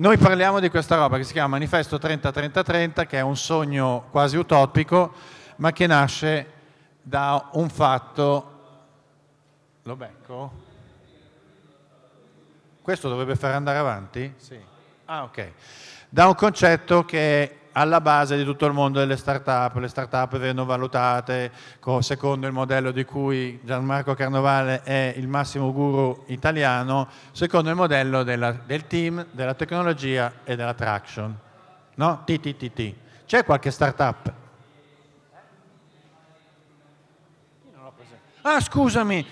Noi parliamo di questa roba che si chiama Manifesto 30-30-30, che è un sogno quasi utopico, ma che nasce da un fatto... Lo becco? Questo dovrebbe far andare avanti? Sì. Ah, ok. Da un concetto che alla base di tutto il mondo delle start-up, le start-up vengono valutate secondo il modello di cui Gianmarco Carnovale è il massimo guru italiano, secondo il modello della, del team, della tecnologia e della traction. No? TTTT. C'è qualche start-up? Ah, scusami!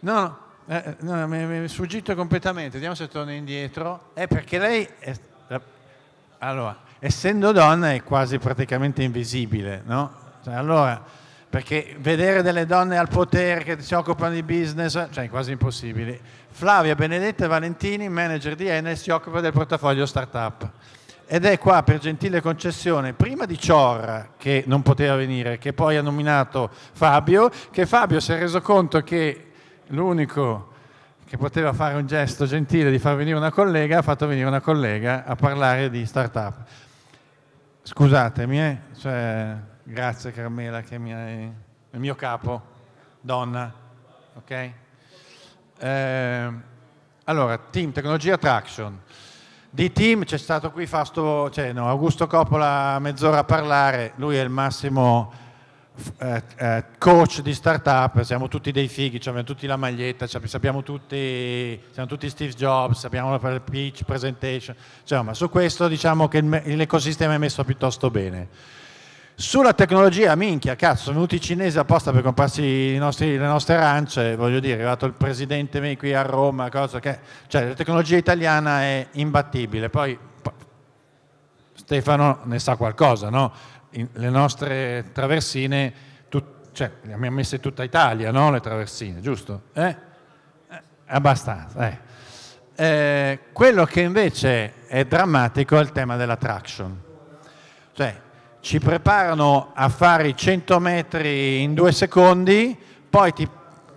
No, no. Eh, eh, no, mi, mi è sfuggito completamente, vediamo se torno indietro. È perché lei... È... Allora, essendo donna è quasi praticamente invisibile, no? Cioè, allora, perché vedere delle donne al potere che si occupano di business, cioè è quasi impossibile. Flavia Benedetta Valentini, manager di Enel, si occupa del portafoglio startup. Ed è qua per gentile concessione, prima di Ciorra, che non poteva venire, che poi ha nominato Fabio, che Fabio si è reso conto che l'unico che poteva fare un gesto gentile di far venire una collega, ha fatto venire una collega a parlare di startup. Scusatemi, eh? cioè, grazie Carmela che mi hai... il mio capo, donna, ok? Eh, allora, team, tecnologia, traction. Di team c'è stato qui Fasto, cioè, no, Augusto Coppola mezz'ora a parlare, lui è il massimo eh, eh, coach di startup, siamo tutti dei fighi, cioè abbiamo tutti la maglietta, cioè sappiamo tutti, siamo tutti Steve Jobs, abbiamo la pitch, presentation, insomma cioè, su questo diciamo che l'ecosistema è messo piuttosto bene. Sulla tecnologia, minchia, cazzo, sono venuti i cinesi apposta per comprarsi nostri, le nostre arance, voglio dire, è arrivato il presidente me qui a Roma, cosa che, cioè la tecnologia italiana è imbattibile, poi Stefano ne sa qualcosa, no? le nostre traversine, tut, cioè le abbiamo messe tutta Italia, no? Le traversine, giusto? Eh? eh abbastanza, eh. Eh, quello che invece è drammatico è il tema dell'attraction. Cioè, ci preparano a fare i 100 metri in due secondi, poi ti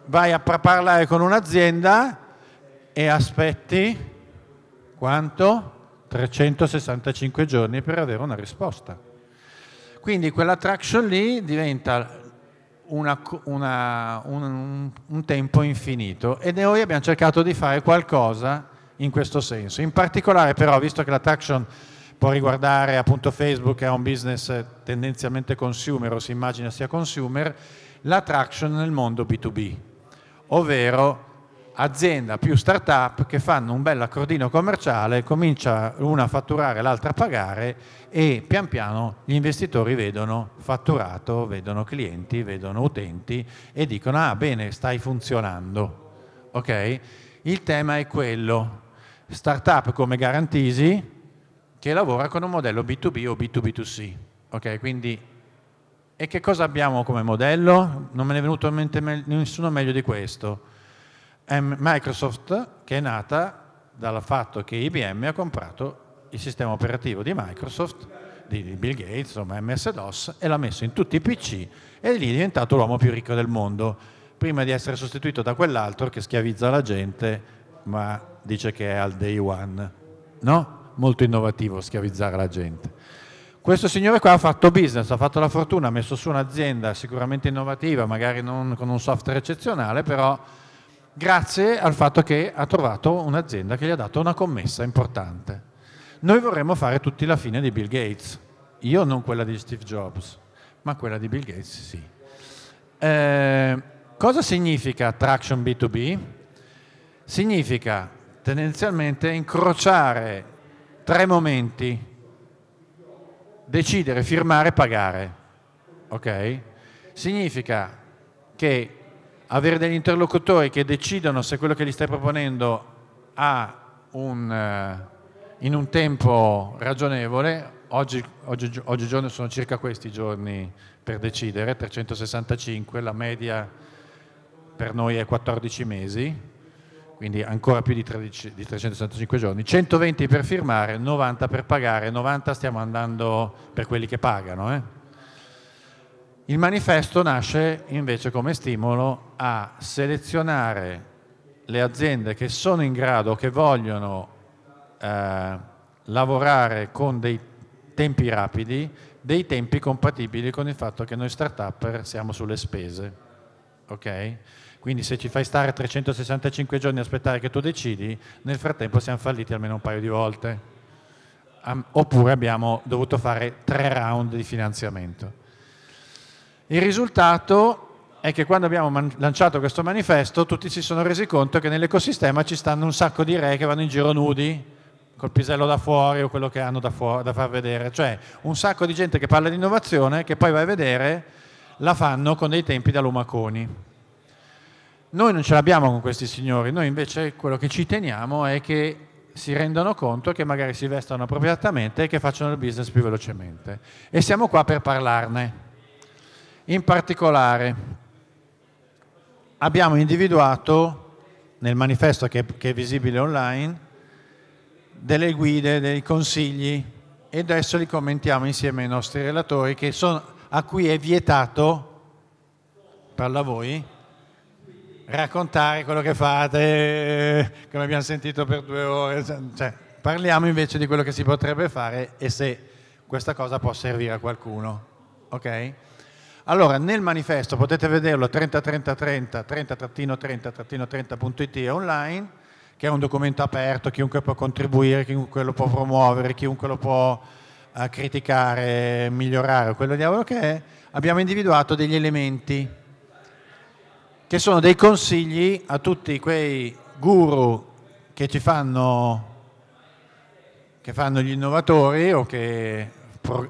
vai a parlare con un'azienda e aspetti quanto? 365 giorni per avere una risposta. Quindi quell'attraction lì diventa una, una, un, un tempo infinito e noi abbiamo cercato di fare qualcosa in questo senso. In particolare però, visto che l'attraction può riguardare appunto Facebook, che è un business tendenzialmente consumer o si immagina sia consumer, l'attraction nel mondo B2B, ovvero azienda più startup che fanno un bel accordino commerciale, comincia una a fatturare, l'altra a pagare e pian piano gli investitori vedono fatturato, vedono clienti, vedono utenti e dicono ah bene, stai funzionando. Ok? Il tema è quello, startup come Garantisi che lavora con un modello B2B o B2B2C. Ok? Quindi e che cosa abbiamo come modello? Non me ne è venuto in mente me nessuno meglio di questo Microsoft che è nata dal fatto che IBM ha comprato il sistema operativo di Microsoft, di Bill Gates, insomma MS-DOS, e l'ha messo in tutti i PC e lì è diventato l'uomo più ricco del mondo, prima di essere sostituito da quell'altro che schiavizza la gente ma dice che è al day one. No? Molto innovativo schiavizzare la gente. Questo signore qua ha fatto business, ha fatto la fortuna, ha messo su un'azienda sicuramente innovativa, magari non con un software eccezionale, però grazie al fatto che ha trovato un'azienda che gli ha dato una commessa importante. Noi vorremmo fare tutti la fine di Bill Gates, io non quella di Steve Jobs, ma quella di Bill Gates sì. Eh, cosa significa traction B2B? Significa tendenzialmente incrociare tre momenti, decidere, firmare, pagare. Ok? Significa che avere degli interlocutori che decidono se quello che gli stai proponendo ha un, eh, in un tempo ragionevole, oggi, oggi, oggigiorno sono circa questi i giorni per decidere, 365, la media per noi è 14 mesi, quindi ancora più di, 13, di, 365 giorni, 120 per firmare, 90 per pagare, 90 stiamo andando per quelli che pagano. Eh? Il manifesto nasce invece come stimolo a selezionare le aziende che sono in grado, che vogliono eh, lavorare con dei tempi rapidi, dei tempi compatibili con il fatto che noi start-up siamo sulle spese. Okay? Quindi se ci fai stare 365 giorni a aspettare che tu decidi, nel frattempo siamo falliti almeno un paio di volte. Um, oppure abbiamo dovuto fare tre round di finanziamento. Il risultato è che quando abbiamo man- lanciato questo manifesto tutti si sono resi conto che nell'ecosistema ci stanno un sacco di re che vanno in giro nudi col pisello da fuori o quello che hanno da, fuori, da far vedere, cioè un sacco di gente che parla di innovazione che poi vai a vedere la fanno con dei tempi da lumaconi. Noi non ce l'abbiamo con questi signori, noi invece quello che ci teniamo è che si rendano conto che magari si vestano appropriatamente e che facciano il business più velocemente. E siamo qua per parlarne. In particolare abbiamo individuato nel manifesto che, che è visibile online delle guide, dei consigli e adesso li commentiamo insieme ai nostri relatori sono, a cui è vietato, parla voi, raccontare quello che fate, come abbiamo sentito per due ore. Cioè, parliamo invece di quello che si potrebbe fare e se questa cosa può servire a qualcuno. Okay? Allora, nel manifesto potete vederlo 30 30-30-30-30.it è online, che è un documento aperto, chiunque può contribuire, chiunque lo può promuovere, chiunque lo può eh, criticare, migliorare, quello diavolo che è. Abbiamo individuato degli elementi che sono dei consigli a tutti quei guru che ci fanno che fanno gli innovatori o che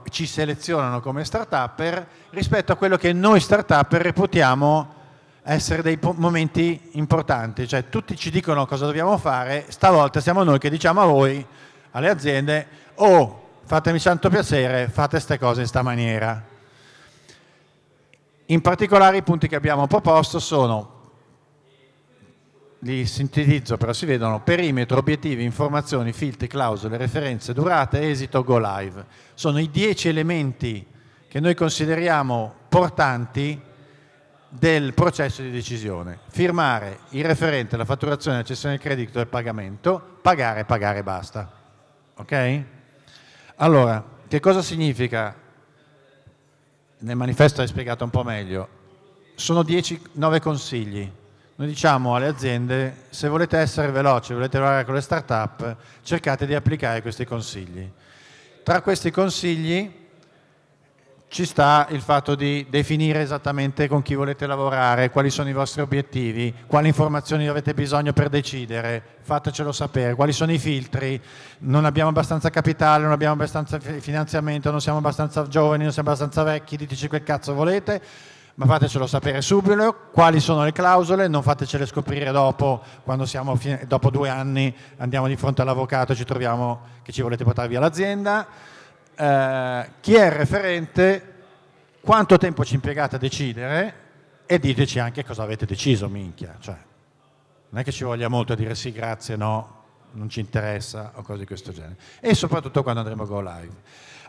ci selezionano come start-upper rispetto a quello che noi start-upper reputiamo essere dei momenti importanti, cioè tutti ci dicono cosa dobbiamo fare, stavolta siamo noi che diciamo a voi, alle aziende, oh fatemi santo piacere, fate queste cose in sta maniera. In particolare i punti che abbiamo proposto sono li sintetizzo però si vedono perimetro, obiettivi, informazioni, filtri, clausole, referenze, durata, esito, go live. Sono i dieci elementi che noi consideriamo portanti del processo di decisione. Firmare il referente, la fatturazione, la cessione del credito e il pagamento, pagare, pagare, basta. Ok? Allora, che cosa significa? Nel manifesto è spiegato un po' meglio. Sono dieci, nove consigli noi diciamo alle aziende, se volete essere veloci, volete lavorare con le start-up, cercate di applicare questi consigli. Tra questi consigli ci sta il fatto di definire esattamente con chi volete lavorare, quali sono i vostri obiettivi, quali informazioni avete bisogno per decidere, fatecelo sapere, quali sono i filtri, non abbiamo abbastanza capitale, non abbiamo abbastanza finanziamento, non siamo abbastanza giovani, non siamo abbastanza vecchi, diteci quel cazzo volete ma fatecelo sapere subito quali sono le clausole, non fatecele scoprire dopo, quando siamo fine, dopo due anni andiamo di fronte all'avvocato e ci troviamo che ci volete portare via l'azienda. Eh, chi è il referente, quanto tempo ci impiegate a decidere e diteci anche cosa avete deciso, minchia. Cioè, non è che ci voglia molto dire sì, grazie, no, non ci interessa o cose di questo genere. E soprattutto quando andremo a go live.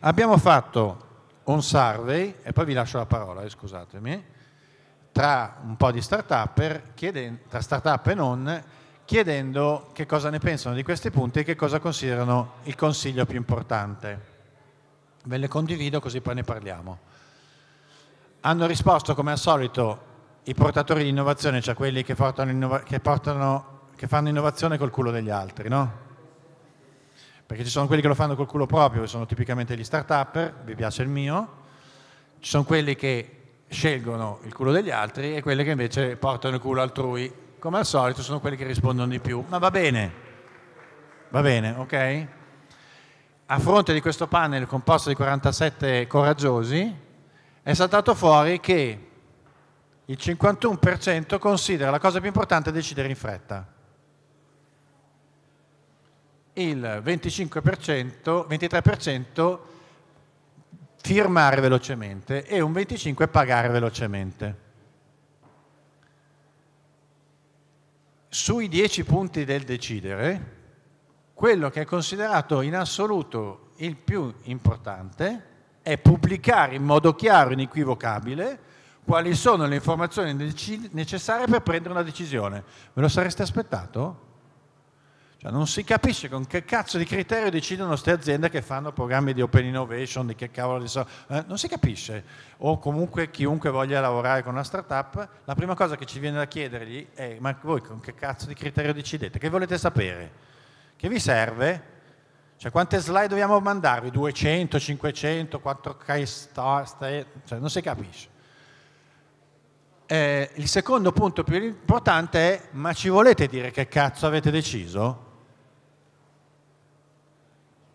Abbiamo fatto un survey, e poi vi lascio la parola, eh, scusatemi, tra un po' di start-up tra start-up e non, chiedendo che cosa ne pensano di questi punti e che cosa considerano il consiglio più importante. Ve le condivido così poi ne parliamo. Hanno risposto come al solito i portatori di innovazione, cioè quelli che, portano, che, portano, che fanno innovazione col culo degli altri, no? perché ci sono quelli che lo fanno col culo proprio, che sono tipicamente gli start-upper, vi piace il mio, ci sono quelli che scelgono il culo degli altri e quelli che invece portano il culo altrui. Come al solito sono quelli che rispondono di più, ma va bene, va bene, ok? A fronte di questo panel composto di 47 coraggiosi, è saltato fuori che il 51% considera la cosa più importante decidere in fretta il 25%, 23% firmare velocemente e un 25% pagare velocemente. Sui 10 punti del decidere, quello che è considerato in assoluto il più importante è pubblicare in modo chiaro e inequivocabile quali sono le informazioni necessarie per prendere una decisione. Ve lo sareste aspettato? Cioè, non si capisce con che cazzo di criterio decidono queste aziende che fanno programmi di open innovation, di che cavolo di so, eh, non si capisce. O comunque chiunque voglia lavorare con una startup, la prima cosa che ci viene da chiedergli è ma voi con che cazzo di criterio decidete? Che volete sapere? Che vi serve? Cioè, quante slide dobbiamo mandarvi? 200, 500, 4K star, star cioè, non si capisce. Eh, il secondo punto più importante è ma ci volete dire che cazzo avete deciso?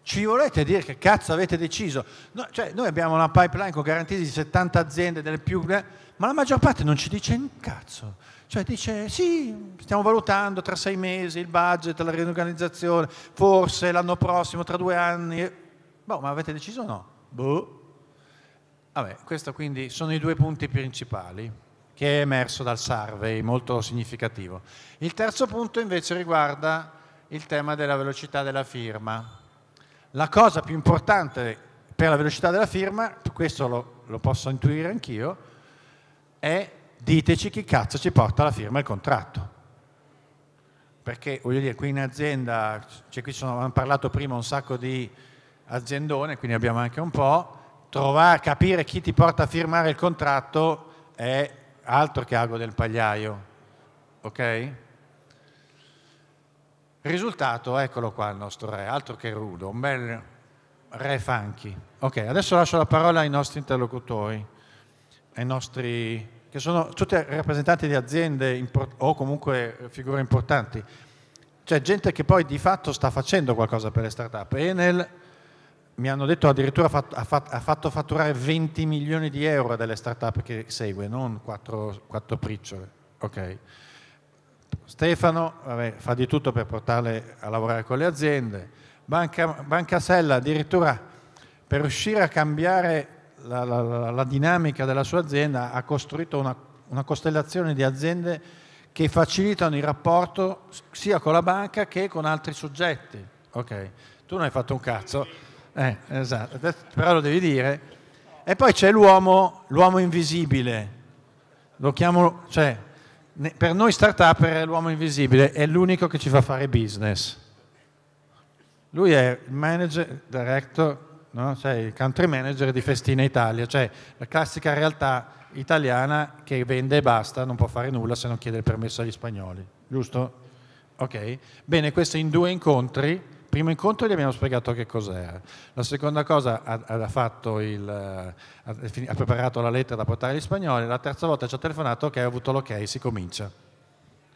Ci volete dire che cazzo avete deciso? No, cioè, noi abbiamo una pipeline con garantiti di 70 aziende, delle più, ma la maggior parte non ci dice un cazzo. Cioè dice sì, stiamo valutando tra sei mesi il budget, la riorganizzazione, forse l'anno prossimo, tra due anni. Boh, ma avete deciso o no? Boh. Vabbè, questi quindi sono i due punti principali che è emerso dal survey, molto significativo. Il terzo punto invece riguarda il tema della velocità della firma. La cosa più importante per la velocità della firma, questo lo, lo posso intuire anch'io, è diteci chi cazzo ci porta la firma e il contratto. Perché voglio dire, qui in azienda, cioè qui sono, abbiamo parlato prima un sacco di aziendone, quindi abbiamo anche un po', trovare, capire chi ti porta a firmare il contratto è altro che ago del pagliaio, ok? Risultato, eccolo qua il nostro re, altro che rudo, un bel re funky. Ok, adesso lascio la parola ai nostri interlocutori, ai nostri, che sono tutti rappresentanti di aziende import- o comunque figure importanti. Cioè gente che poi di fatto sta facendo qualcosa per le start-up. Enel, mi hanno detto addirittura ha, fatto fatturare 20 milioni di euro delle start-up che segue, non quattro, 4 briciole. Okay. Stefano vabbè, fa di tutto per portarle a lavorare con le aziende, Banca, Sella addirittura per riuscire a cambiare la, la, la dinamica della sua azienda ha costruito una, una costellazione di aziende che facilitano il rapporto sia con la banca che con altri soggetti. Ok, Tu non hai fatto un cazzo, eh, esatto. però lo devi dire. E poi c'è l'uomo, invisibile, lo chiamo, cioè, per noi startup è l'uomo invisibile, è l'unico che ci fa fare business. Lui è il manager, director, no? cioè il country manager di Festina Italia, cioè la classica realtà italiana che vende e basta, non può fare nulla se non chiede il permesso agli spagnoli, giusto? Ok, bene, questi in due incontri primo incontro gli abbiamo spiegato che cos'era. La seconda cosa ha, ha, il, eh, ha, preparato la lettera da portare agli spagnoli, la terza volta ci ha telefonato che okay, ha avuto l'ok, si comincia.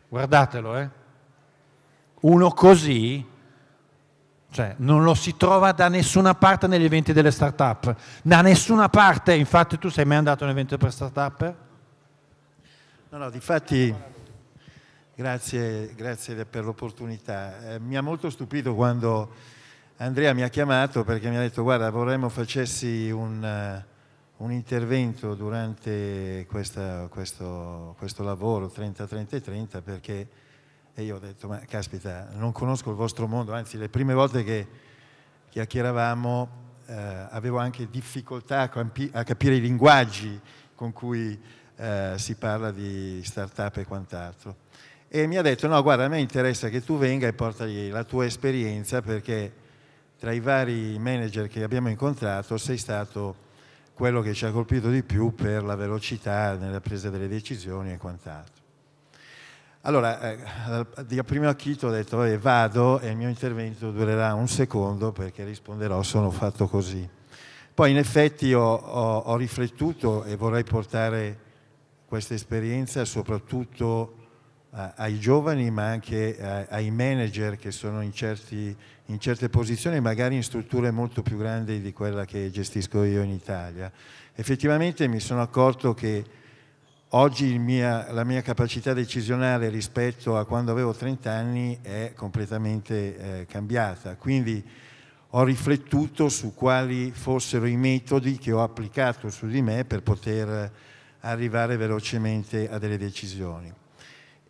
Guardatelo, eh. Uno così, cioè, non lo si trova da nessuna parte negli eventi delle start-up. Da nessuna parte, infatti tu sei mai andato a un evento per start-up? No, no, difatti... Grazie, grazie per l'opportunità. Eh, mi ha molto stupito quando Andrea mi ha chiamato perché mi ha detto guarda vorremmo facessi un, uh, un intervento durante questa, questo, questo, lavoro 30-30-30 perché e io ho detto ma caspita non conosco il vostro mondo, anzi le prime volte che chiacchieravamo eh, avevo anche difficoltà a, campi- a, capire i linguaggi con cui eh, si parla di start-up e quant'altro e mi ha detto no guarda a me interessa che tu venga e portagli la tua esperienza perché tra i vari manager che abbiamo incontrato sei stato quello che ci ha colpito di più per la velocità nella presa delle decisioni e quant'altro. Allora, eh, primo acchito ho detto vabbè, vado e il mio intervento durerà un secondo perché risponderò sono fatto così. Poi in effetti ho, ho, ho riflettuto e vorrei portare questa esperienza soprattutto ai giovani ma anche eh, ai manager che sono in, certi, in, certe posizioni, magari in strutture molto più grandi di quella che gestisco io in Italia. Effettivamente mi sono accorto che oggi mia, la mia capacità decisionale rispetto a quando avevo 30 anni è completamente eh, cambiata, quindi ho riflettuto su quali fossero i metodi che ho applicato su di me per poter arrivare velocemente a delle decisioni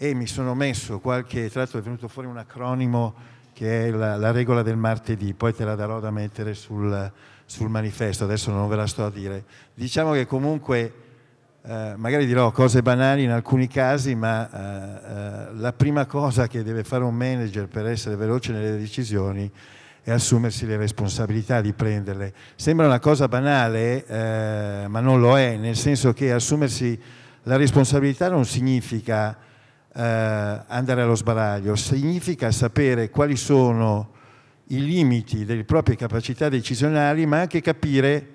e mi sono messo qualche, tra l'altro è venuto fuori un acronimo che è la, la regola del martedì, poi te la darò da mettere sul, sul, manifesto, adesso non ve la sto a dire. Diciamo che comunque, eh, magari dirò cose banali in alcuni casi, ma eh, eh, la prima cosa che deve fare un manager per essere veloce nelle decisioni è assumersi le responsabilità di prenderle. Sembra una cosa banale, eh, ma non lo è, nel senso che assumersi la responsabilità non significa eh, andare allo sbaraglio, significa sapere quali sono i limiti delle proprie capacità decisionali, ma anche capire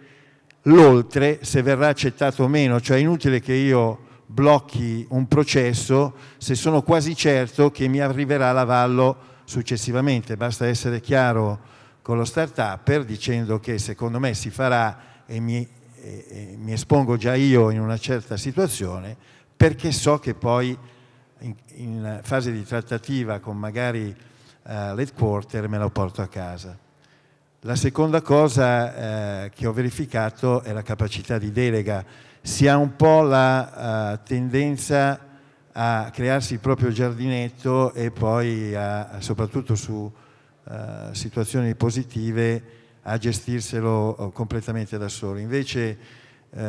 l'oltre se verrà accettato o meno, cioè è inutile che io blocchi un processo se sono quasi certo che mi arriverà l'avallo successivamente, basta essere chiaro con lo start-upper dicendo che secondo me si farà e mi, e, e mi espongo già io in una certa situazione perché so che poi in, in fase di trattativa con magari eh, l'headquarter me lo porto a casa. La seconda cosa eh, che ho verificato è la capacità di delega. Si ha un po' la uh, tendenza a crearsi il proprio giardinetto e poi, a, soprattutto su uh, situazioni positive, a gestirselo oh, completamente da solo. Invece eh,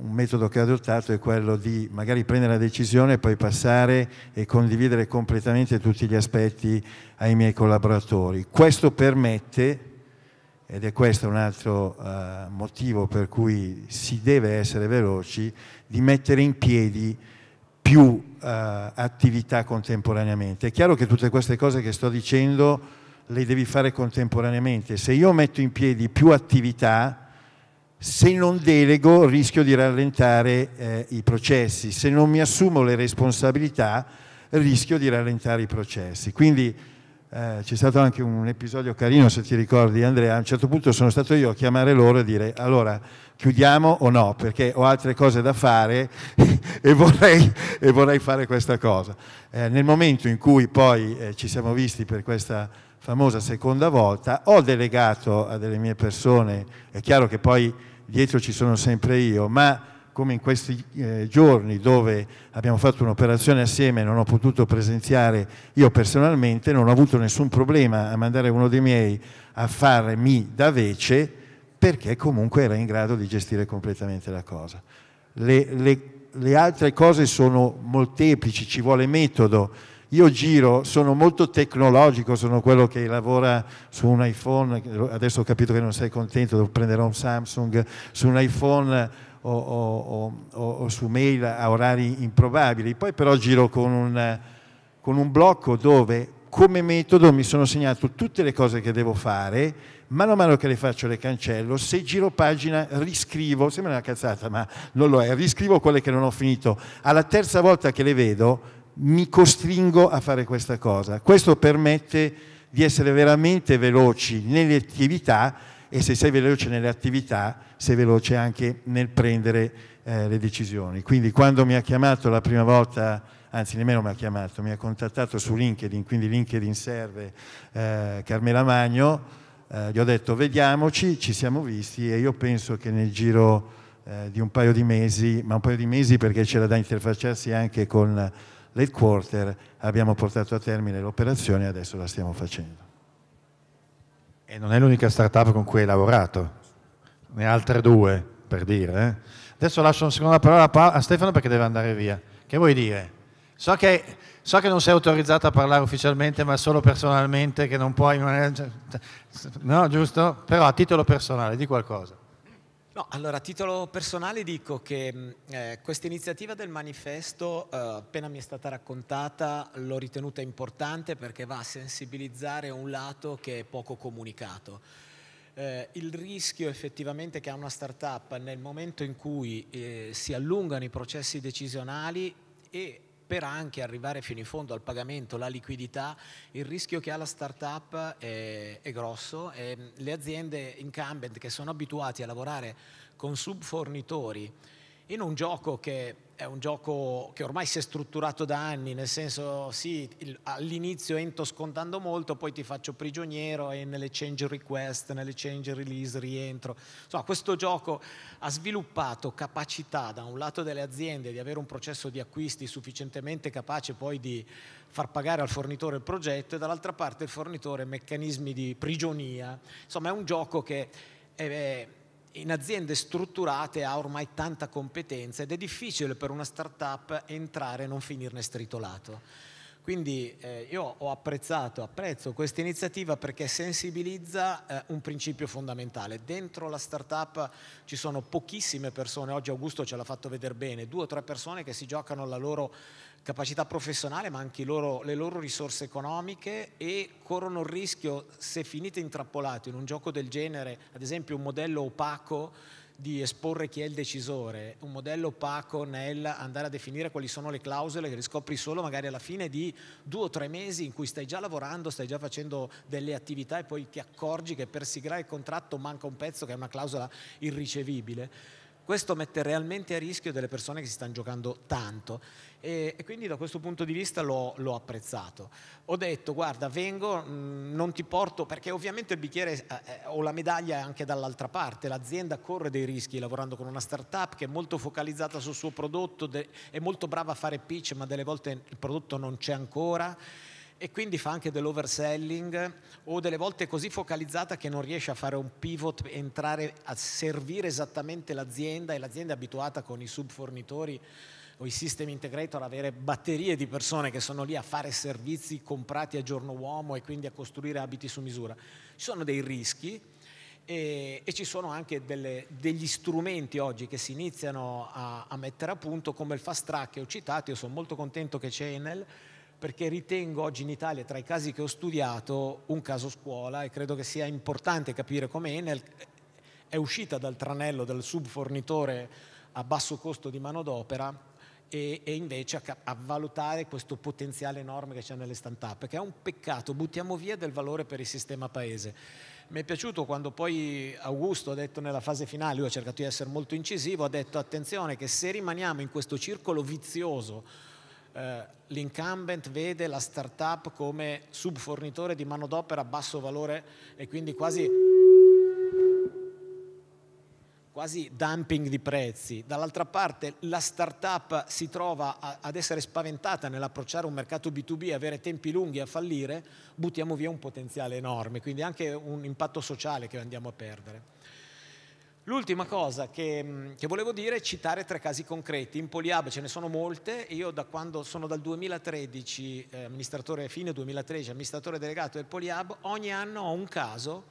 un metodo che ho adottato è quello di magari prendere la decisione e poi passare e condividere completamente tutti gli aspetti ai miei collaboratori. Questo permette, ed è questo un altro eh, motivo per cui si deve essere veloci, di mettere in piedi più eh, attività contemporaneamente. È chiaro che tutte queste cose che sto dicendo le devi fare contemporaneamente. Se io metto in piedi più attività, se non delego rischio di rallentare eh, i processi, se non mi assumo le responsabilità rischio di rallentare i processi. Quindi eh, c'è stato anche un episodio carino, se ti ricordi Andrea, a un certo punto sono stato io a chiamare loro e dire allora chiudiamo o no, perché ho altre cose da fare e, vorrei, e vorrei, fare questa cosa. Eh, nel momento in cui poi eh, ci siamo visti per questa famosa seconda volta, ho delegato a delle mie persone, è chiaro che poi dietro ci sono sempre io, ma come in questi eh, giorni dove abbiamo fatto un'operazione assieme non ho potuto presenziare io personalmente, non ho avuto nessun problema a mandare uno dei miei a farmi da vece perché comunque era in grado di gestire completamente la cosa. Le, le, le altre cose sono molteplici, ci vuole metodo, io giro, sono molto tecnologico, sono quello che lavora su un iPhone, adesso ho capito che non sei contento, prenderò un Samsung, su un iPhone o, o, o, o su mail a orari improbabili, poi però giro con un, con un blocco dove come metodo mi sono segnato tutte le cose che devo fare, mano a mano che le faccio le cancello, se giro pagina riscrivo, sembra una cazzata ma non lo è, riscrivo quelle che non ho finito, alla terza volta che le vedo mi costringo a fare questa cosa. Questo permette di essere veramente veloci nelle attività e se sei veloce nelle attività, sei veloce anche nel prendere eh, le decisioni. Quindi quando mi ha chiamato la prima volta, anzi nemmeno mi ha chiamato, mi ha contattato su LinkedIn, quindi LinkedIn serve eh, Carmela Magno, eh, gli ho detto vediamoci, ci siamo visti e io penso che nel giro eh, di un paio di mesi, ma un paio di mesi perché c'era da interfacciarsi anche con l'headquarter, abbiamo portato a termine l'operazione e adesso la stiamo facendo. E non è l'unica startup con cui hai lavorato, ne altre due per dire. Eh? Adesso lascio una seconda parola a Stefano perché deve andare via. Che vuoi dire? So che, so che non sei autorizzato a parlare ufficialmente, ma solo personalmente, che non puoi... No, giusto? Però a titolo personale, di qualcosa. No, allora a titolo personale dico che mm, eh, questa iniziativa del manifesto eh, appena mi è stata raccontata l'ho ritenuta importante perché va a sensibilizzare un lato che è poco comunicato. Eh, il rischio effettivamente che ha una startup nel momento in cui eh, si allungano i processi decisionali e per anche arrivare fino in fondo al pagamento, la liquidità, il rischio che ha la startup è, è grosso e le aziende incumbent che sono abituate a lavorare con subfornitori in un gioco che è un gioco che ormai si è strutturato da anni, nel senso sì, all'inizio entro scontando molto, poi ti faccio prigioniero e nelle change request, nelle change release rientro. Insomma, questo gioco ha sviluppato capacità da un lato delle aziende di avere un processo di acquisti sufficientemente capace poi di far pagare al fornitore il progetto e dall'altra parte il fornitore meccanismi di prigionia. Insomma, è un gioco che... È, è, in aziende strutturate ha ormai tanta competenza ed è difficile per una startup entrare e non finirne stritolato. Quindi eh, io ho apprezzato, apprezzo questa iniziativa perché sensibilizza eh, un principio fondamentale. Dentro la startup ci sono pochissime persone, oggi Augusto ce l'ha fatto vedere bene, due o tre persone che si giocano la loro capacità professionale ma anche loro, le loro risorse economiche e corrono il rischio, se finite intrappolati in un gioco del genere, ad esempio un modello opaco di esporre chi è il decisore, un modello opaco nel andare a definire quali sono le clausole che riscopri solo magari alla fine di due o tre mesi in cui stai già lavorando, stai già facendo delle attività e poi ti accorgi che per siglare il contratto manca un pezzo che è una clausola irricevibile questo mette realmente a rischio delle persone che si stanno giocando tanto e, e quindi da questo punto di vista l'ho, l'ho apprezzato. Ho detto guarda vengo, mh, mm, non ti porto perché ovviamente il bicchiere eh, eh, o la medaglia è anche dall'altra parte, l'azienda corre dei rischi lavorando con una startup che è molto focalizzata sul suo prodotto, de- è molto brava a fare pitch ma delle volte il prodotto non c'è ancora e quindi fa anche dell'overselling o delle volte così focalizzata che non riesce a fare un pivot, entrare a servire esattamente l'azienda e l'azienda è abituata con i subfornitori o i system integrator ad avere batterie di persone che sono lì a fare servizi comprati a giorno uomo e quindi a costruire abiti su misura. Ci sono dei rischi e, e ci sono anche delle, degli strumenti oggi che si iniziano a, a mettere a punto come il fast track che ho citato, io sono molto contento che c'è Enel perché ritengo oggi in Italia, tra i casi che ho studiato, un caso scuola e credo che sia importante capire come Enel è uscita dal tranello del subfornitore a basso costo di manodopera e, e invece a, a, valutare questo potenziale enorme che c'è nelle start-up, che è un peccato, buttiamo via del valore per il sistema paese. Mi è piaciuto quando poi Augusto ha detto nella fase finale, lui ha cercato di essere molto incisivo, ha detto attenzione che se rimaniamo in questo circolo vizioso eh, l'incumbent vede la startup come subfornitore di manodopera a basso valore e quindi quasi, quasi dumping di prezzi. Dall'altra parte la startup si trova a, ad essere spaventata nell'approcciare un mercato B2B, avere tempi lunghi a fallire, buttiamo via un potenziale enorme, quindi anche un impatto sociale che andiamo a perdere. L'ultima cosa che, mm, che, volevo dire è citare tre casi concreti. In Poliab ce ne sono molte, io da quando sono dal 2013, eh, amministratore fine 2013, amministratore delegato del Poliab, ogni anno ho un caso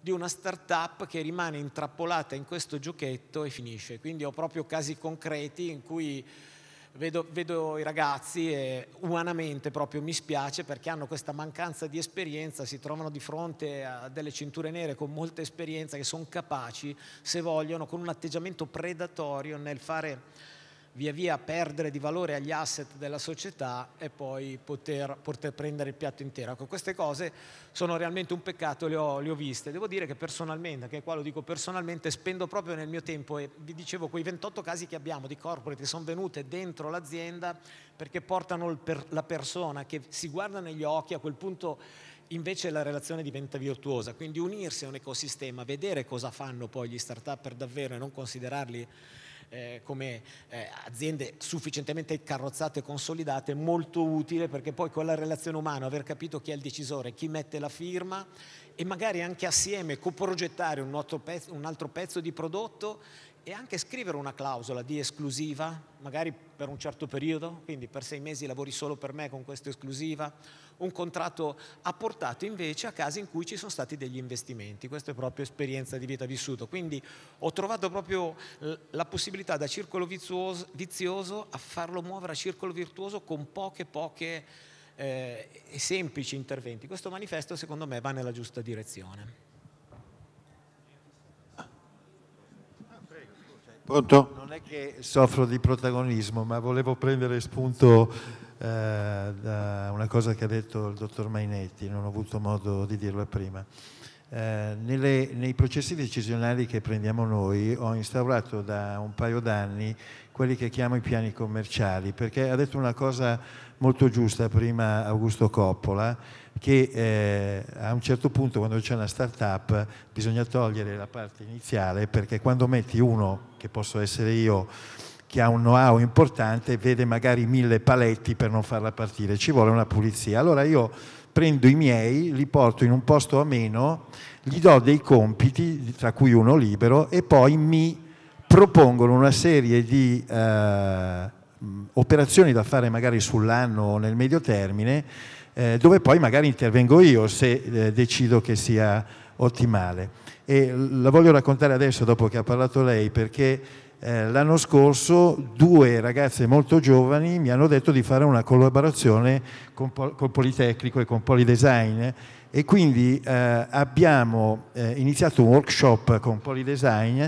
di una startup che rimane intrappolata in questo giochetto e finisce. Quindi ho proprio casi concreti in cui Vedo, vedo, i ragazzi e umanamente proprio mi spiace perché hanno questa mancanza di esperienza, si trovano di fronte a delle cinture nere con molta esperienza che sono capaci, se vogliono, con un atteggiamento predatorio nel fare via via perdere di valore agli asset della società e poi poter, poter prendere il piatto intero. Ecco, queste cose sono realmente un peccato, le ho, le ho, viste. Devo dire che personalmente, anche qua lo dico personalmente, spendo proprio nel mio tempo e vi dicevo quei 28 casi che abbiamo di corporate che sono venute dentro l'azienda perché portano per, la persona che si guarda negli occhi, a quel punto invece la relazione diventa virtuosa, quindi unirsi a un ecosistema, vedere cosa fanno poi gli start-up per davvero e non considerarli eh, come eh, aziende sufficientemente carrozzate e consolidate molto utile perché poi con la relazione umana aver capito chi è il decisore, chi mette la firma e magari anche assieme coprogettare un, un altro pezzo di prodotto e anche scrivere una clausola di esclusiva, magari per un certo periodo, quindi per sei mesi lavori solo per me con questa esclusiva, un contratto ha portato invece a casi in cui ci sono stati degli investimenti, questa è proprio esperienza di vita vissuta, quindi ho trovato proprio la possibilità da circolo vizioso, vizioso a farlo muovere a circolo virtuoso con poche poche eh, semplici interventi. Questo manifesto secondo me va nella giusta direzione. Pronto? Non è che soffro di protagonismo, ma volevo prendere spunto eh, da una cosa che ha detto il dottor Mainetti, non ho avuto modo di dirlo prima. Eh, nelle, nei processi decisionali che prendiamo noi ho instaurato da un paio d'anni quelli che chiamo i piani commerciali, perché ha detto una cosa molto giusta prima Augusto Coppola, che eh, a un certo punto quando c'è una start-up bisogna togliere la parte iniziale perché quando metti uno, che posso essere io, che ha un know-how importante, vede magari mille paletti per non farla partire, ci vuole una pulizia. Allora io prendo i miei, li porto in un posto a meno, gli do dei compiti, tra cui uno libero, e poi mi propongono una serie di... Eh, operazioni da fare magari sull'anno o nel medio termine, eh, dove poi magari intervengo io se eh, decido che sia ottimale. E la voglio raccontare adesso dopo che ha parlato lei perché eh, l'anno scorso due ragazze molto giovani mi hanno detto di fare una collaborazione con, col Politecnico e con Polidesign e quindi eh, abbiamo eh, iniziato un workshop con Polidesign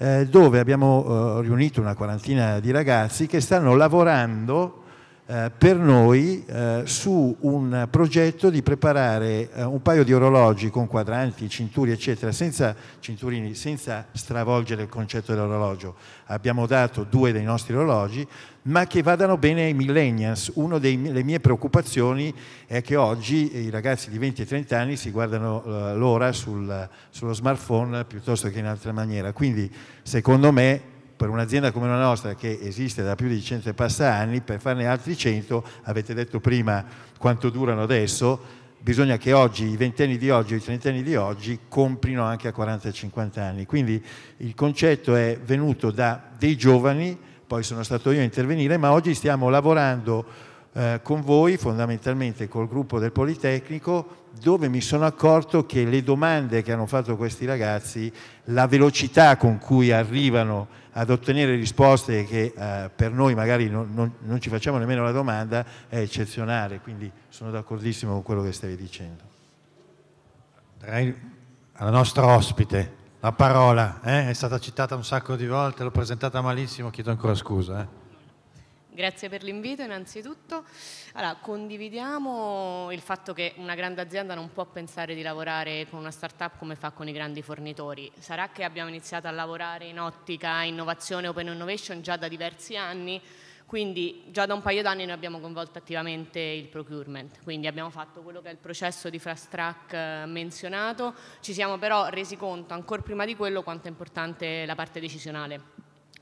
eh, dove abbiamo eh, riunito una quarantina di ragazzi che stanno lavorando eh, per noi eh, su un progetto di preparare un paio di orologi con quadranti, cinturi eccetera, senza cinturini, senza stravolgere il concetto dell'orologio. Abbiamo dato due dei nostri orologi, ma che vadano bene ai millennials. Una delle mie preoccupazioni è che oggi i ragazzi di 20 e 30 anni si guardano eh, l'ora sul, sullo smartphone piuttosto che in altra maniera. Quindi, secondo me, per un'azienda come la nostra che esiste da più di 100 e passa anni, per farne altri 100, avete detto prima quanto durano adesso, bisogna che oggi, i ventenni di oggi, o i trentenni di oggi, comprino anche a 40 e 50 anni. Quindi il concetto è venuto da dei giovani poi sono stato io a intervenire, ma oggi stiamo lavorando eh, con voi, fondamentalmente col gruppo del Politecnico, dove mi sono accorto che le domande che hanno fatto questi ragazzi, la velocità con cui arrivano ad ottenere risposte che eh, per noi magari non, non, non, ci facciamo nemmeno la domanda, è eccezionale, quindi sono d'accordissimo con quello che stavi dicendo. Darei alla nostra ospite la parola eh? è stata citata un sacco di volte, l'ho presentata malissimo, chiedo ancora scusa. Eh. Grazie per l'invito innanzitutto. Allora, condividiamo il fatto che una grande azienda non può pensare di lavorare con una start-up come fa con i grandi fornitori. Sarà che abbiamo iniziato a lavorare in ottica, innovazione, open innovation già da diversi anni, quindi già da un paio d'anni noi abbiamo coinvolto attivamente il procurement, quindi abbiamo fatto quello che è il processo di fast track eh, menzionato, ci siamo però resi conto ancora prima di quello quanto è importante la parte decisionale.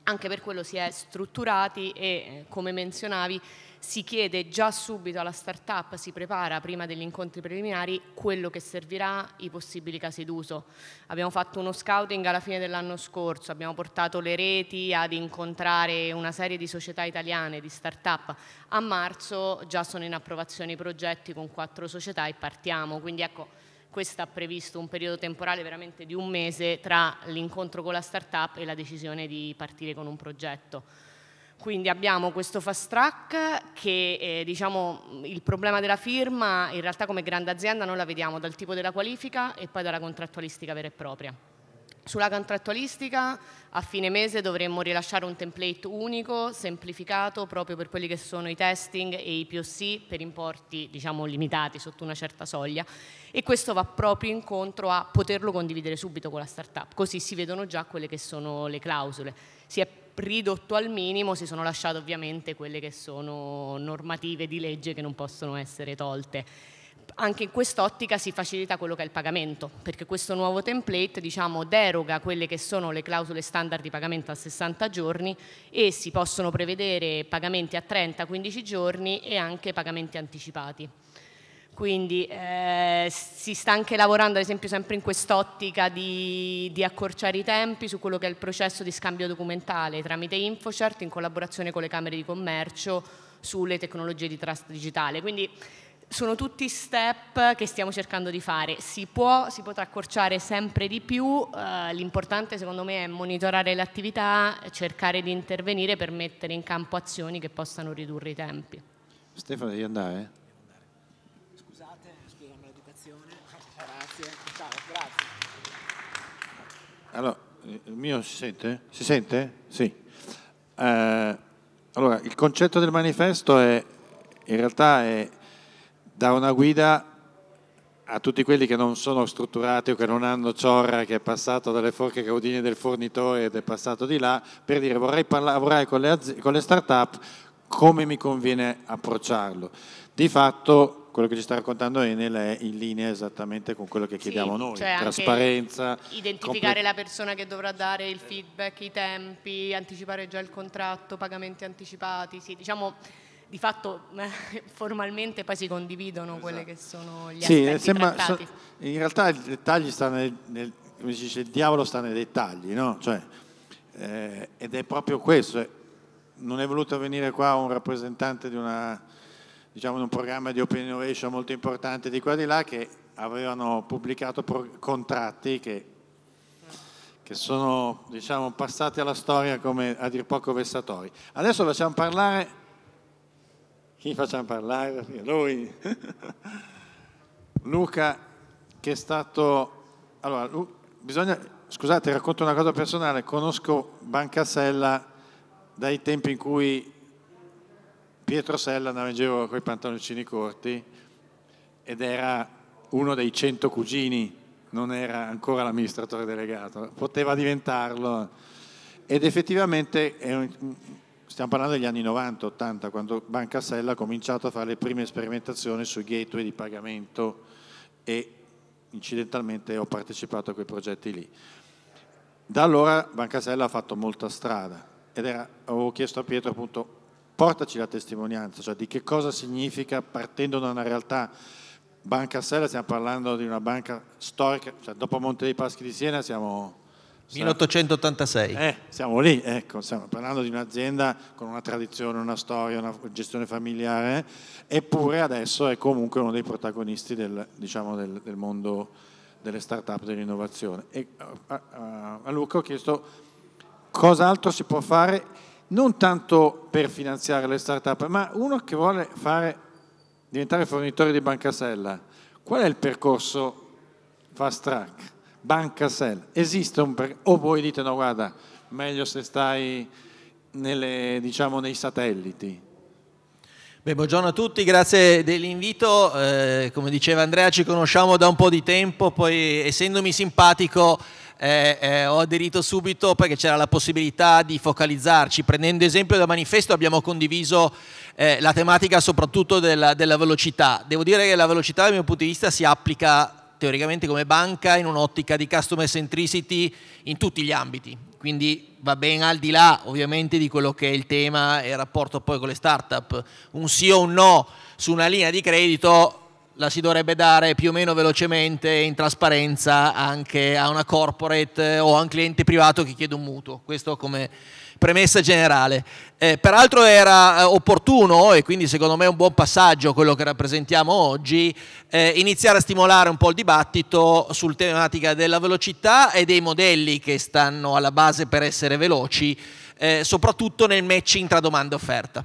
Anche per quello si è strutturati e, eh, come menzionavi, si chiede già subito alla startup, si prepara prima degli incontri preliminari quello che servirà, i possibili casi d'uso. Abbiamo fatto uno scouting alla fine dell'anno scorso, abbiamo portato le reti ad incontrare una serie di società italiane, di startup. A marzo già sono in approvazione i progetti con quattro società e partiamo, quindi ecco questo ha previsto un periodo temporale veramente di un mese tra l'incontro con la startup e la decisione di partire con un progetto. Quindi abbiamo questo fast track che eh, diciamo, il problema della firma in realtà come grande azienda noi la vediamo dal tipo della qualifica e poi dalla contrattualistica vera e propria. Sulla contrattualistica a fine mese dovremmo rilasciare un template unico, semplificato proprio per quelli che sono i testing e i POC per importi diciamo, limitati sotto una certa soglia e questo va proprio incontro a poterlo condividere subito con la startup, così si vedono già quelle che sono le clausole si è ridotto al minimo, si sono lasciate ovviamente quelle che sono normative di legge che non possono essere tolte. Anche in quest'ottica si facilita quello che è il pagamento, perché questo nuovo template diciamo, deroga quelle che sono le clausole standard di pagamento a 60 giorni e si possono prevedere pagamenti a 30-15 giorni e anche pagamenti anticipati quindi eh, si sta anche lavorando ad esempio sempre in quest'ottica di, di, accorciare i tempi su quello che è il processo di scambio documentale tramite InfoCert in collaborazione con le Camere di Commercio sulle tecnologie di trust digitale. Quindi sono tutti step che stiamo cercando di fare. Si, può, si potrà accorciare sempre di più, eh, l'importante secondo me è monitorare l'attività, cercare di intervenire per mettere in campo azioni che possano ridurre i tempi. Stefano, devi andare? Grazie, ciao, grazie. Allora, il mio si sente? Si sente? Sì. Eh, allora, il concetto del manifesto è, in realtà è dare una guida a tutti quelli che non sono strutturati o che non hanno Ciorra che è passato dalle forche caudine del fornitore ed è passato di là per dire vorrei lavorare con le, con le start-up come mi conviene approcciarlo. Di fatto quello che ci sta raccontando Enel è in linea esattamente con quello che chiediamo sì, noi, cioè trasparenza. Identificare la persona che dovrà dare il feedback, i tempi, anticipare già il contratto, pagamenti anticipati, sì, diciamo di fatto formalmente poi si condividono esatto. quelli che sono gli sì, aspetti sembra, so, in realtà il dettaglio sta nel, nel, come si dice, il diavolo sta nei dettagli, no? Cioè, eh, ed è proprio questo. Eh. Non è voluto venire qua un rappresentante di una diciamo, in un programma di open innovation molto importante di qua e di là che avevano pubblicato contratti che, che sono diciamo, passati alla storia come a dir poco vessatori. Adesso facciamo parlare... Chi facciamo parlare? Lui. Luca che è stato... Allora, bisogna... Scusate, racconto una cosa personale. Conosco Bancassella dai tempi in cui Pietro Sella andava in giro con i pantaloncini corti ed era uno dei cento cugini, non era ancora l'amministratore delegato, poteva diventarlo. Ed effettivamente stiamo parlando degli anni 90-80, quando Banca Sella ha cominciato a fare le prime sperimentazioni sui gateway di pagamento e incidentalmente ho partecipato a quei progetti lì. Da allora Banca Sella ha fatto molta strada ed era, avevo chiesto a Pietro appunto portaci la testimonianza, cioè di che cosa significa partendo da una realtà. Banca Sella, stiamo parlando di una banca storica, cioè dopo Monte dei Paschi di Siena siamo... 1886. Eh, siamo lì, ecco, stiamo parlando di un'azienda con una tradizione, una storia, una gestione familiare, eppure adesso è comunque uno dei protagonisti del, diciamo, del, del mondo delle start-up, dell'innovazione. E a, a, a Luca ho chiesto cos'altro si può fare non tanto per finanziare le start-up, ma uno che vuole fare, diventare fornitore di Bancasella. Qual è il percorso fast track? Bancasella. Esiste un percorso? O voi dite no, guarda, meglio se stai nelle, diciamo, nei satelliti. Beh, buongiorno a tutti, grazie dell'invito. Eh, come diceva Andrea, ci conosciamo da un po' di tempo, poi essendomi simpatico eh, eh, ho aderito subito perché c'era la possibilità di focalizzarci. Prendendo esempio dal manifesto abbiamo condiviso eh, la tematica soprattutto della, della velocità. Devo dire che la velocità dal mio punto di vista si applica teoricamente come banca in un'ottica di customer centricity in tutti gli ambiti. Quindi va ben al di là ovviamente di quello che è il tema e il rapporto poi con le start-up. Un sì o un no su una linea di credito la si dovrebbe dare più o meno velocemente e in trasparenza anche a una corporate eh, o a un cliente privato che chiede un mutuo, questo come premessa generale. Eh, peraltro era eh, opportuno e quindi secondo me un buon passaggio quello che rappresentiamo oggi, eh, iniziare a stimolare un po' il dibattito sul tematica della velocità e dei modelli che stanno alla base per essere veloci, eh, soprattutto nel matching tra domanda e offerta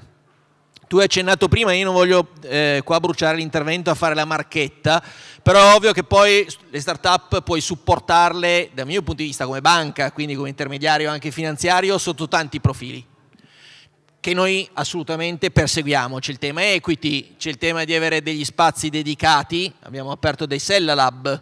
tu hai accennato prima, io non voglio eh, qua bruciare l'intervento a fare la marchetta, però è ovvio che poi le start-up puoi supportarle dal mio punto di vista come banca, quindi come intermediario anche finanziario, sotto tanti profili che noi assolutamente perseguiamo. C'è il tema equity, c'è il tema di avere degli spazi dedicati, abbiamo aperto dei Sella Lab,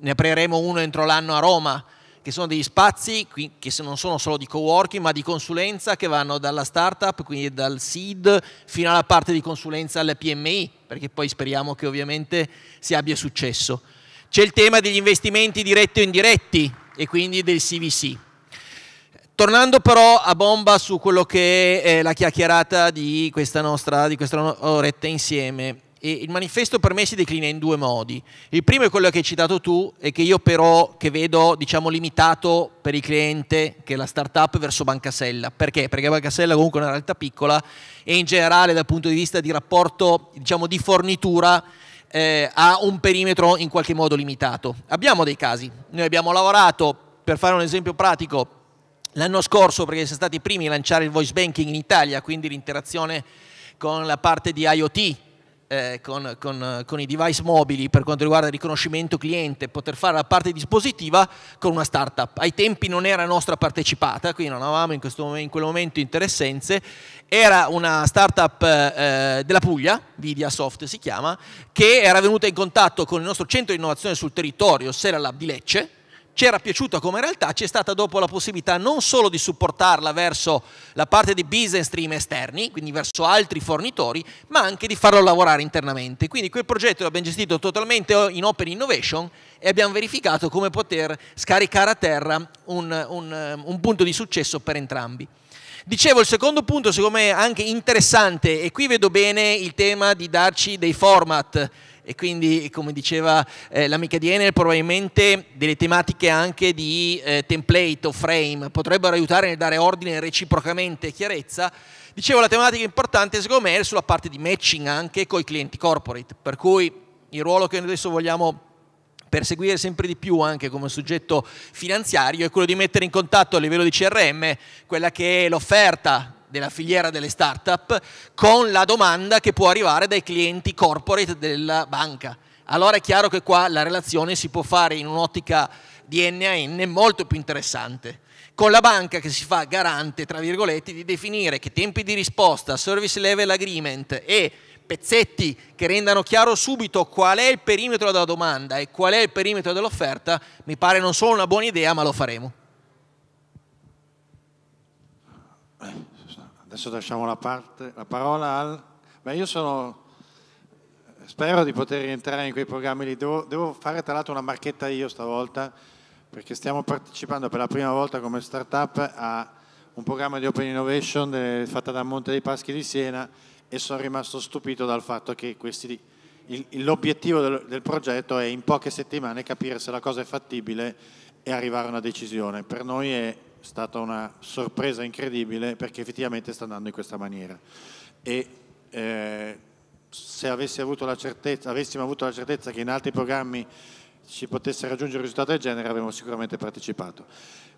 ne apriremo uno entro l'anno a Roma, che sono degli spazi che non sono solo di coworking, ma di consulenza che vanno dalla startup, quindi dal seed, fino alla parte di consulenza alle PMI, perché poi speriamo che ovviamente si abbia successo. C'è il tema degli investimenti diretti o indiretti e quindi del CVC. Tornando però a bomba su quello che è eh, la chiacchierata di questa nostra di questa oretta insieme, e il manifesto per me si declina in due modi. Il primo è quello che hai citato tu e che io però che vedo diciamo, limitato per il cliente che è la startup verso Bancasella. Perché? Perché Bancasella comunque è una realtà piccola e in generale dal punto di vista di rapporto diciamo, di fornitura eh, ha un perimetro in qualche modo limitato. Abbiamo dei casi. Noi abbiamo lavorato, per fare un esempio pratico, l'anno scorso perché siamo stati i primi a lanciare il voice banking in Italia, quindi l'interazione con la parte di IoT eh, con, con, con, i device mobili per quanto riguarda il riconoscimento cliente, poter fare la parte dispositiva con una startup. Ai tempi non era nostra partecipata, quindi non avevamo in, questo, in quel momento interessenze, era una startup eh, della Puglia, Vidia Soft si chiama, che era venuta in contatto con il nostro centro di innovazione sul territorio, Sera Lab di Lecce, ci era piaciuta come realtà, ci è stata dopo la possibilità non solo di supportarla verso la parte di business stream esterni, quindi verso altri fornitori, ma anche di farlo lavorare internamente. Quindi quel progetto l'abbiamo gestito totalmente in open innovation e abbiamo verificato come poter scaricare a terra un, un, un punto di successo per entrambi. Dicevo, il secondo punto, secondo me anche interessante, e qui vedo bene il tema di darci dei format e quindi, come diceva eh, l'amica di Enel, probabilmente delle tematiche anche di eh, template o frame potrebbero aiutare nel dare ordine reciprocamente e chiarezza. Dicevo, la tematica importante secondo me è sulla parte di matching anche con i clienti corporate, per cui il ruolo che adesso vogliamo perseguire sempre di più anche come soggetto finanziario è quello di mettere in contatto a livello di CRM quella che è l'offerta della filiera delle startup con la domanda che può arrivare dai clienti corporate della banca. Allora è chiaro che qua la relazione si può fare in un'ottica di NAN molto più interessante con la banca che si fa garante, tra virgolette, di definire che tempi di risposta, service level agreement e pezzetti che rendano chiaro subito qual è il perimetro della domanda e qual è il perimetro dell'offerta, mi pare non solo una buona idea, ma lo faremo. Eh, adesso lasciamo la, parte, la parola al... Beh, io sono... Spero di poter rientrare in quei programmi lì. Devo, devo fare tra l'altro una marchetta io stavolta, perché stiamo partecipando per la prima volta come startup a un programma di Open Innovation de, fatta da Monte dei Paschi di Siena e sono rimasto stupito dal fatto che questi, il, l'obiettivo del, del, progetto è in poche settimane capire se la cosa è fattibile e arrivare a una decisione. Per noi è è stata una sorpresa incredibile perché effettivamente sta andando in questa maniera. E eh, se avuto certezza, avessimo avuto la certezza che in altri programmi ci potesse raggiungere un risultato del genere avremmo sicuramente partecipato.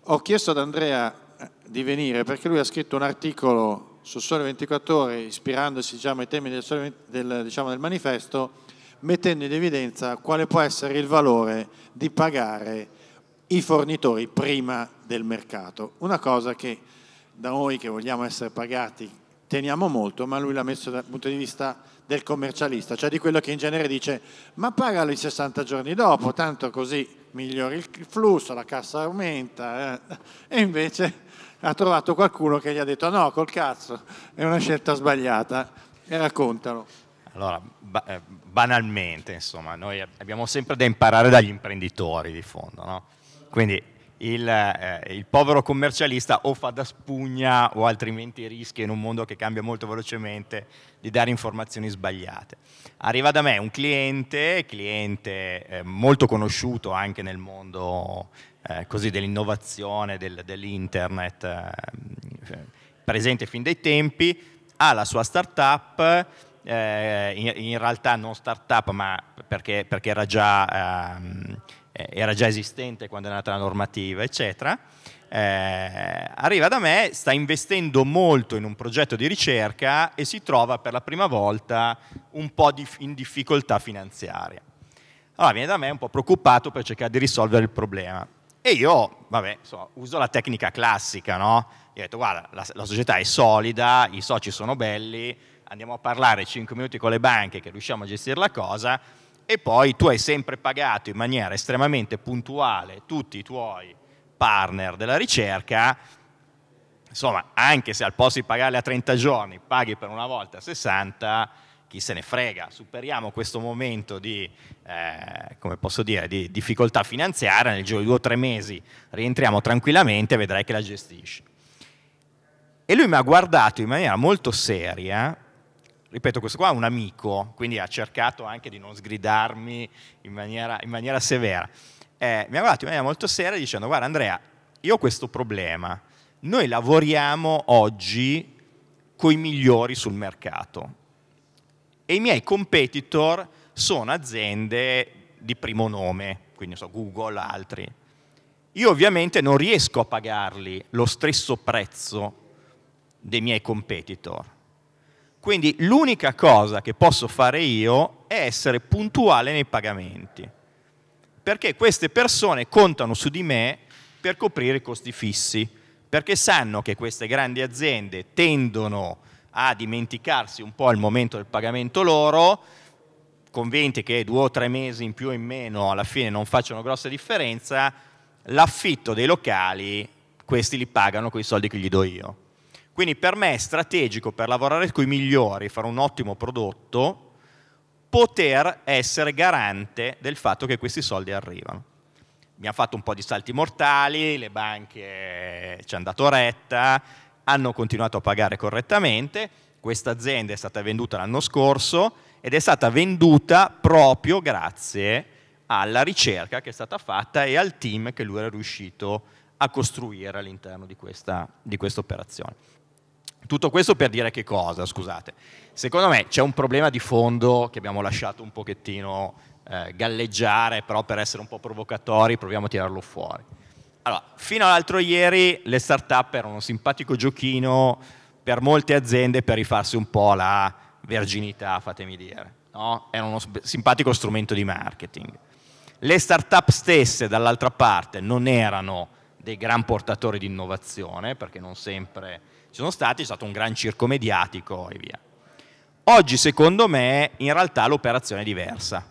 Ho chiesto ad Andrea eh, di venire perché lui ha scritto un articolo su Sole 24 Ore ispirandosi diciamo, ai temi del, del, diciamo, del manifesto mettendo in evidenza quale può essere il valore di pagare i fornitori prima del mercato. Una cosa che da noi che vogliamo essere pagati teniamo molto, ma lui l'ha messo dal punto di vista del commercialista, cioè di quello che in genere dice ma pagalo i 60 giorni dopo, tanto così migliori il flusso, la cassa aumenta eh. e invece ha trovato qualcuno che gli ha detto no, col cazzo, è una scelta sbagliata e raccontalo. Allora, eh, banalmente, insomma, noi abbiamo sempre da imparare dagli imprenditori di fondo, no? Quindi il, eh, il, povero commercialista o fa da spugna o altrimenti rischia in un mondo che cambia molto velocemente di dare informazioni sbagliate. Arriva da me un cliente, cliente eh, molto conosciuto anche nel mondo eh, dell'innovazione, del, dell'internet, eh, presente fin dai tempi, ha la sua startup, eh, in, in, realtà non startup ma perché, perché era già... Ehm, eh, era già esistente quando è nata la normativa, eccetera, eh, arriva da me, sta investendo molto in un progetto di ricerca e si trova per la prima volta un po' di, in difficoltà finanziaria. Allora viene da me un po' preoccupato per cercare di risolvere il problema. E io, vabbè, insomma, uso la tecnica classica, no? Io ho detto, guarda, la, la società è solida, i soci sono belli, andiamo a parlare 5 minuti con le banche che riusciamo a gestire la cosa, e poi tu hai sempre pagato in maniera estremamente puntuale tutti i tuoi partner della ricerca, insomma, anche se al posto di pagarli a 30 giorni paghi per una volta a 60, chi se ne frega, superiamo questo momento di, eh, dire, di difficoltà finanziaria, nel giro di due o tre mesi rientriamo tranquillamente e vedrai che la gestisci. E lui mi ha guardato in maniera molto seria ripeto, questo qua è un amico, quindi ha cercato anche di non sgridarmi in maniera, in maniera severa. Eh, mi ha guardato in maniera molto seria dicendo, guarda Andrea, io ho questo problema, noi lavoriamo oggi con i migliori sul mercato e i miei competitor sono aziende di primo nome, quindi so, Google, altri. Io ovviamente non riesco a pagarli lo stesso prezzo dei miei competitor quindi l'unica cosa che posso fare io è essere puntuale nei pagamenti, perché queste persone contano su di me per coprire i costi fissi, perché sanno che queste grandi aziende tendono a dimenticarsi un po' il momento del pagamento loro, convinti che due o tre mesi in più o in meno alla fine non facciano grossa differenza, l'affitto dei locali questi li pagano con i soldi che gli do io. Quindi per me è strategico per lavorare con i migliori, fare un ottimo prodotto, poter essere garante del fatto che questi soldi arrivano. Mi ha fatto un po' di salti mortali, le banche eh, ci hanno dato retta, hanno continuato a pagare correttamente, questa azienda è stata venduta l'anno scorso ed è stata venduta proprio grazie alla ricerca che è stata fatta e al team che lui era riuscito a costruire all'interno di questa, di questa operazione. Tutto questo per dire che cosa, scusate? Secondo me c'è un problema di fondo che abbiamo lasciato un pochettino eh, galleggiare, però per essere un po' provocatori proviamo a tirarlo fuori. Allora, fino all'altro ieri le start-up erano un simpatico giochino per molte aziende per rifarsi un po' la verginità, fatemi dire. No? Era uno simpatico strumento di marketing. Le start-up stesse, dall'altra parte, non erano dei gran portatori di innovazione, perché non sempre ci sono stati, è stato un gran circo mediatico e via. Oggi secondo me in realtà l'operazione è diversa.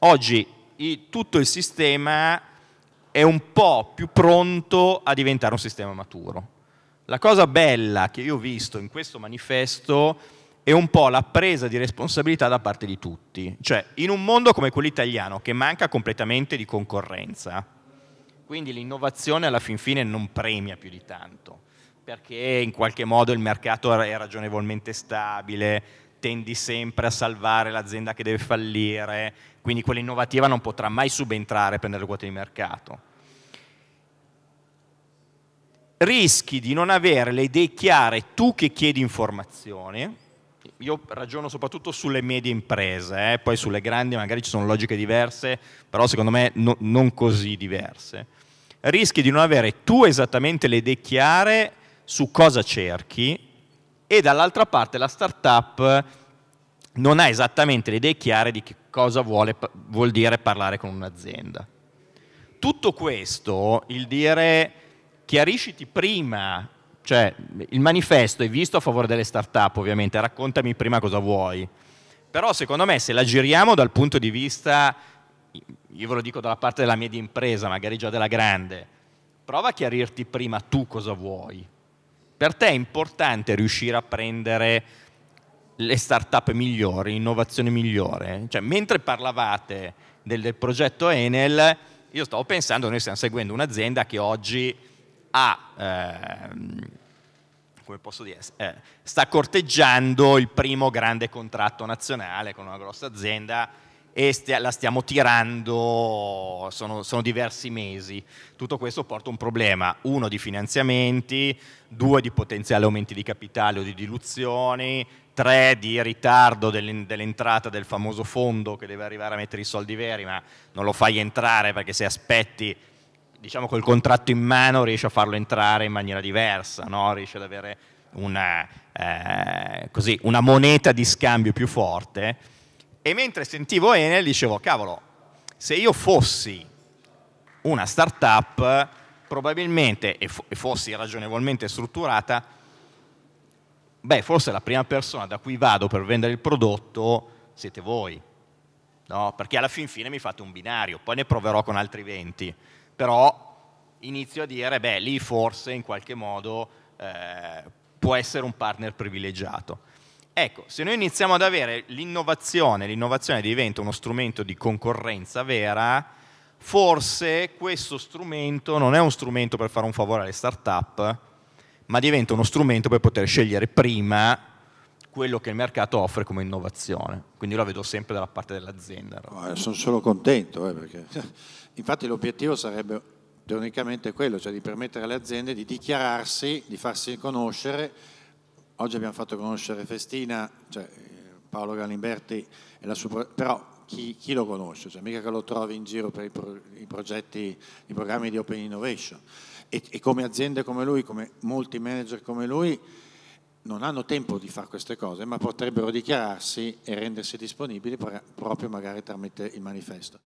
Oggi i, tutto il sistema è un po' più pronto a diventare un sistema maturo. La cosa bella che io ho visto in questo manifesto è un po' la presa di responsabilità da parte di tutti. Cioè, in un mondo come quello italiano, che manca completamente di concorrenza, quindi l'innovazione alla fin fine non premia più di tanto, perché in qualche modo il mercato è ragionevolmente stabile, tendi sempre a salvare l'azienda che deve fallire, quindi quella innovativa non potrà mai subentrare e prendere le quote di mercato. Rischi di non avere le idee chiare tu che chiedi informazioni, io ragiono soprattutto sulle medie imprese, eh, poi sulle grandi magari ci sono logiche diverse, però secondo me no, non così diverse. Rischi di non avere tu esattamente le idee chiare su cosa cerchi e dall'altra parte la startup non ha esattamente le idee chiare di che cosa vuole, vuol dire parlare con un'azienda. Tutto questo, il dire chiarisciti prima, cioè il manifesto è visto a favore delle startup ovviamente, raccontami prima cosa vuoi, però secondo me se la giriamo dal punto di vista, io ve lo dico dalla parte della media impresa, magari già della grande, prova a chiarirti prima tu cosa vuoi, per te è importante riuscire a prendere le start-up migliori, l'innovazione migliore? Cioè, mentre parlavate del, del progetto Enel, io stavo pensando, noi stiamo seguendo un'azienda che oggi ha... Ehm, come posso dire, eh, sta corteggiando il primo grande contratto nazionale con una grossa azienda e stia, la stiamo tirando, sono, sono, diversi mesi. Tutto questo porta un problema, uno di finanziamenti, due di potenziali aumenti di capitale o di diluzioni, tre di ritardo dell'entrata del famoso fondo che deve arrivare a mettere i soldi veri, ma non lo fai entrare perché se aspetti diciamo col contratto in mano riesci a farlo entrare in maniera diversa, no? riesci ad avere una, eh, così, una moneta di scambio più forte e mentre sentivo Enel dicevo, cavolo, se io fossi una startup, probabilmente, e, fossi ragionevolmente strutturata, beh, forse la prima persona da cui vado per vendere il prodotto siete voi. No? Perché alla fin fine mi fate un binario, poi ne proverò con altri 20. Però inizio a dire, beh, lì forse in qualche modo eh, può essere un partner privilegiato. Ecco, se noi iniziamo ad avere l'innovazione, l'innovazione diventa uno strumento di concorrenza vera, forse questo strumento non è uno strumento per fare un favore alle start-up, ma diventa uno strumento per poter scegliere prima quello che il mercato offre come innovazione. Quindi io la vedo sempre dalla parte dell'azienda. No, sono solo contento, eh, perché... infatti l'obiettivo sarebbe teoricamente quello, cioè di permettere alle aziende di dichiararsi, di farsi conoscere Oggi abbiamo fatto conoscere Festina, cioè eh, Paolo Galimberti e la sua... però chi, chi, lo conosce? Cioè, mica che lo trovi in giro per i, pro, i progetti, i programmi di Open Innovation. E, e, come aziende come lui, come molti manager come lui, non hanno tempo di fare queste cose, ma potrebbero dichiararsi e rendersi disponibili proprio magari tramite il manifesto.